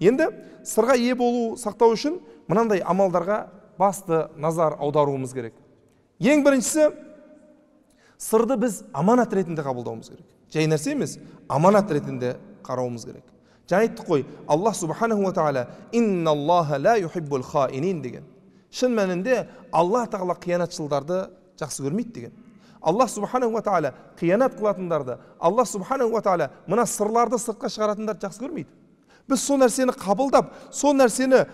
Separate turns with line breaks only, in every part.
енді сырға ие болу сақтау үшін мынандай амалдарға басты назар аударуымыз керек ең біріншісі сырды біз аманат ретінде қабылдауымыз керек жай нәрсе емес аманат ретінде қарауымыз керек жаңа айттық қой аллах субханаху тағала инналлаха ла юхиббул хаинин деген шын мәнінде алла тағала қиянатшылдарды жақсы көрмейді деген Алла субханаху тағала қиянат қылатындарды алла субханаху тағала мына сырларды сыртқа шығаратындарды жақсы көрмейді біз сол нәрсені қабылдап сол нәрсені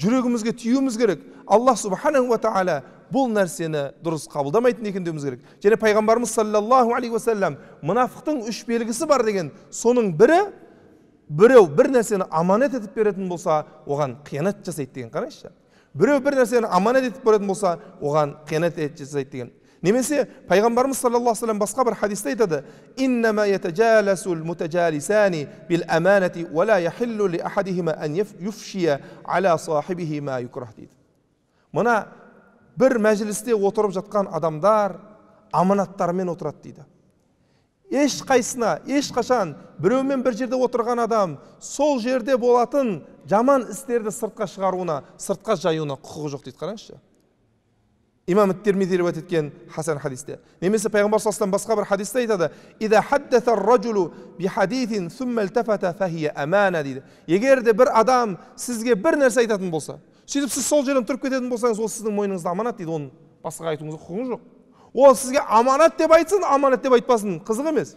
жүрегімізге тиюіміз керек Алла субханала тағала бұл нәрсені дұрыс қабылдамайтын екен деуіміз керек және пайғамбарымыз саллаллаху алейхи уассалам мұнафықтың үш белгісі бар деген соның бірі біреу бір нәрсені аманат етіп беретін болса оған қиянат жасайды деген қараңызшы біреу бір нәрсені аманат етіп беретін болса оған қиянат жасайды деген немесе пайғамбарымыз саллаллаху алейхи басқа бір хадисте айтады иннама бил аманати уала яхиллу ан юфшия ала ма мына бір мәжілісте отырып жатқан адамдар аманаттармен отырады дейді ешқайсына ешқашан біреумен бір жерде отырған адам сол жерде болатын жаман істерді сыртқа шығаруына сыртқа жаюына құқығы жоқ дейді қараңызшы имам термизи риуат еткен хасан хадисте немесе пайғамбар саллаллаху басқа бір хадисте айтады егер де бір адам сізге бір нәрсе айтатын болса сөйтіп сіз сол жерден тұрып кететін болсаңыз ол сіздің мойныңызда аманат дейді оны басқаға айтуыңызға құқығыңыз жоқ ол сізге аманат деп айтсын аманат деп айтпасын қызық емес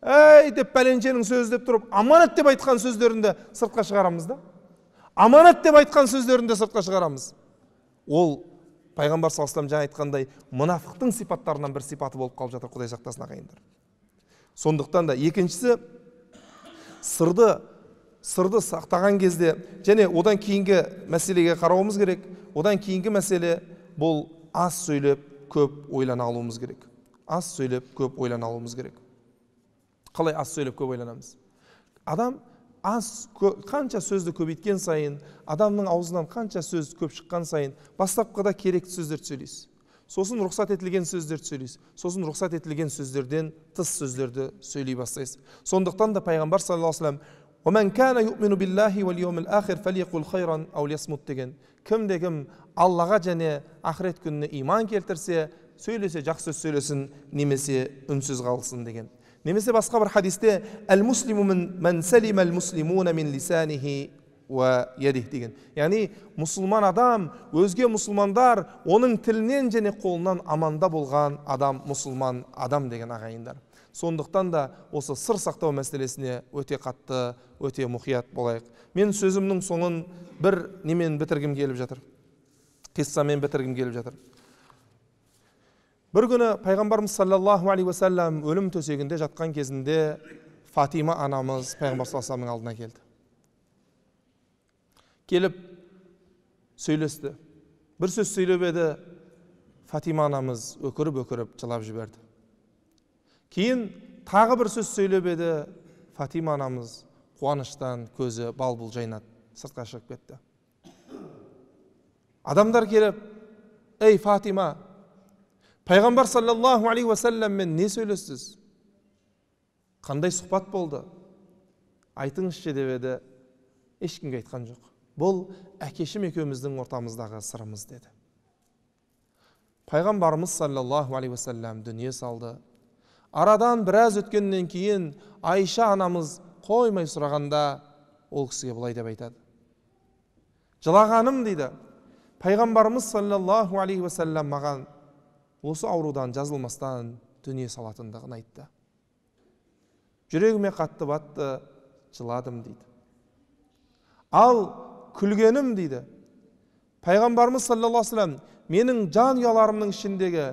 әй деп пәленшенің сөзі деп тұрып аманат деп айтқан сөздерін де сыртқа шығарамыз да аманат деп айтқан сөздерін де сыртқа шығарамыз ол пайғамбар саллаллаху алейхи жаңа айтқандай мұнафықтың сипаттарынан бір сипаты болып қалып жатыр құдай сақтасын ағайындар сондықтан да екіншісі сырды сырды сақтаған кезде және одан кейінгі мәселеге қарауымыз керек одан кейінгі мәселе бұл аз сөйлеп көп ойлана алуымыз керек аз сөйлеп көп ойлана алуымыз керек қалай аз сөйлеп көп ойланамыз адам аз қанша сөзді көбейткен сайын адамның аузынан қанша сөз көп шыққан сайын бастапқыда керекті сөздерді сөйлейсіз сосын рұқсат етілген сөздерді сөйлейсіз сосын рұқсат етілген сөздерден тыс сөздерді сөйлей бастайсыз сондықтан да пайғамбар саллаллаху алейхи деген кімде кім аллаға және ақырет күніне иман келтірсе сөйлесе жақсы сөз сөйлесін немесе үнсіз қалсын деген немесе басқа бір хадисте әл муслиму мән сәлима әл муслимуна мин лисанихи деген яғни мұсылман адам өзге мұсылмандар оның тілінен және қолынан аманда болған адам мұсылман адам деген ағайындар сондықтан да осы сыр сақтау мәселесіне өте қатты өте мұқият болайық мен сөзімнің соңын бір немен бітіргім келіп жатыр қиссамен бітіргім келіп жатыр бір күні пайғамбарымыз саллаллаху алейхи уассалам өлім төсегінде жатқан кезінде фатима анамыз пайғамбар саллаллаху алдына келді келіп сөйлесті бір сөз сөйлеп еді фатима анамыз өкіріп өкіріп жылап жіберді кейін тағы бір сөз сөйлеп еді фатима анамыз қуаныштан көзі балбұл жайнады сыртқа шығып кетті адамдар келіп ей фатима пайғамбар саллаллаху алейхи уассаламмен не сөйлестіз қандай сұхбат болды айтыңызшы деп еді ешкімге айтқан жоқ бұл әкешім екеуміздің ортамыздағы сырымыз деді пайғамбарымыз саллаллаху алейхи уассалам дүние салды арадан біраз өткеннен кейін айша анамыз қоймай сұрағанда ол кісіге былай деп айтады жылағаным дейді пайғамбарымыз саллаллаху алейхи уассалам маған осы аурудан жазылмастан дүние салатындығын айтты жүрегіме қатты батты жыладым дейді ал күлгенім дейді пайғамбарымыз саллаллаху алейхи менің жан ұяларымның ішіндегі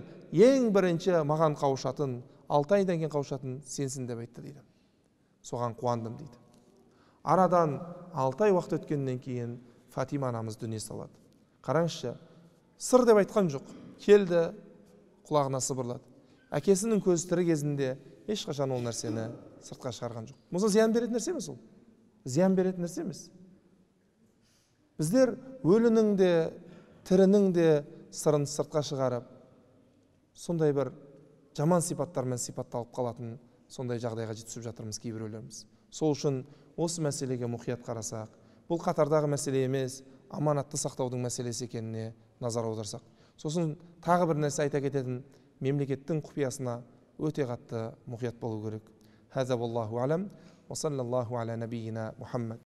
ең бірінші маған қауышатын алты айдан кейін қауышатын сенсің деп айтты дейді соған қуандым дейді арадан алты ай уақыт өткеннен кейін фатима анамыз дүние салады қараңызшы сыр деп айтқан жоқ келді құлағына сыбырлады әкесінің көзі тірі кезінде ешқашан ол нәрсені сыртқа шығарған жоқ бұл зиян беретін нәрсе емес ол зиян беретін нәрсе емес біздер өлінің де тірінің де сырын сыртқа шығарып сондай бір жаман сипаттармен сипатталып қалатын сондай жағдайға жетісіп жатырмыз кейбіреулеріміз сол үшін осы мәселеге мұқият қарасақ бұл қатардағы мәселе емес аманатты сақтаудың мәселесі екеніне назар аударсақ сосын тағы бір нәрсе айта кететін мемлекеттің құпиясына өте қатты мұқият болу керек хаза уаллаху әлем уасаллаллаху әлә нәбиина мұхаммад